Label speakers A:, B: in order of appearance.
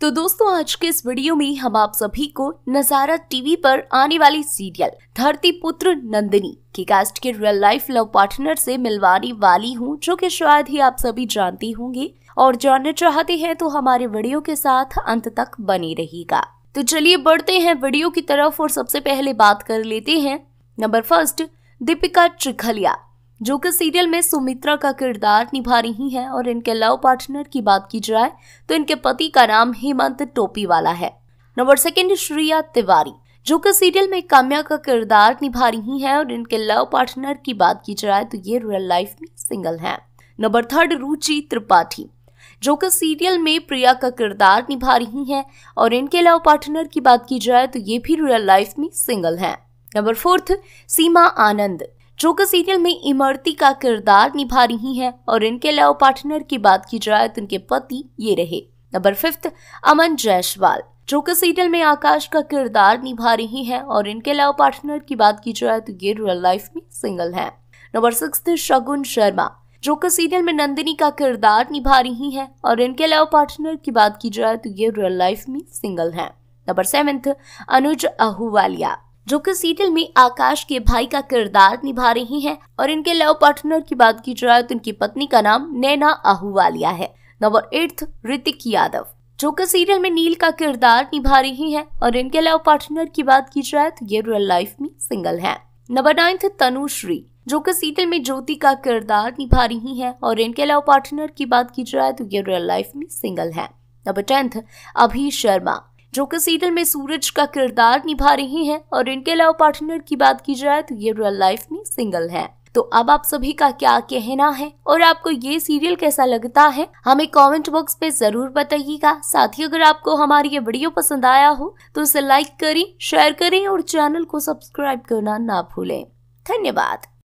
A: तो दोस्तों आज के इस वीडियो में हम आप सभी को नजारा टीवी पर आने वाली सीरियल धरती पुत्र नंदिनी की कास्ट के रियल लाइफ लव पार्टनर से मिलवाने वाली हूँ जो कि शायद ही आप सभी जानती होंगे और जानना चाहते हैं तो हमारे वीडियो के साथ अंत तक बनी रहेगा तो चलिए बढ़ते हैं वीडियो की तरफ और सबसे पहले बात कर लेते हैं नंबर फर्स्ट दीपिका चिखलिया जो कि सीरियल में सुमित्रा का किरदार निभा रही हैं और इनके लव पार्टनर की बात की जाए तो इनके पति का नाम हेमंत टोपी वाला है नंबर सेकंड श्रिया तिवारी जो कि सीरियल में काम्या का किरदार निभा रही हैं और इनके लव पार्टनर की बात की जाए तो ये रियल लाइफ में सिंगल हैं नंबर थर्ड रुचि त्रिपाठी जो कि सीरियल में प्रिया का किरदार निभा रही हैं और इनके लव पार्टनर की बात की जाए तो ये भी रियल लाइफ में सिंगल हैं नंबर फोर्थ सीमा आनंद जो कि सीरियल में इमरती का किरदार निभा रही हैं और इनके अलावा पार्टनर की बात की जाए तो इनके पति ये रहे नंबर फिफ्थ अमन जायसवाल जो कि सीरियल में आकाश का किरदार निभा रही हैं और इनके अलावा पार्टनर की बात की जाए तो ये रियल लाइफ में सिंगल हैं नंबर सिक्स शगुन शर्मा जो कि सीरियल में नंदिनी का किरदार निभा रही हैं और इनके अलावा पार्टनर की बात की जाए तो ये रियल लाइफ में सिंगल हैं नंबर सेवेंथ अनुज अहुवालिया जो कि सीरियल में आकाश के भाई का किरदार निभा रही हैं और इनके लव पार्टनर की बात की जाए तो इनकी पत्नी का नाम नैना आहूवालिया है नंबर एट्थ ऋतिक यादव जो कि सीरियल में नील का किरदार निभा रही हैं और इनके लव पार्टनर की बात की जाए तो ये रियल लाइफ में सिंगल हैं। नंबर नाइन्थ तनुश्री जो कि सीरियल में ज्योति का किरदार निभा रही हैं और इनके लव पार्टनर की बात की जाए तो ये रियल लाइफ में सिंगल हैं। नंबर टेंथ अभी शर्मा जो कि सीरियल में सूरज का किरदार निभा रही हैं और इनके अलावा पार्टनर की बात की जाए तो ये रियल लाइफ में सिंगल है तो अब आप सभी का क्या कहना है और आपको ये सीरियल कैसा लगता है हमें कमेंट बॉक्स पे जरूर बताइएगा साथ ही अगर आपको हमारी ये वीडियो पसंद आया हो तो इसे लाइक करें शेयर करें और चैनल को सब्सक्राइब करना ना भूलें धन्यवाद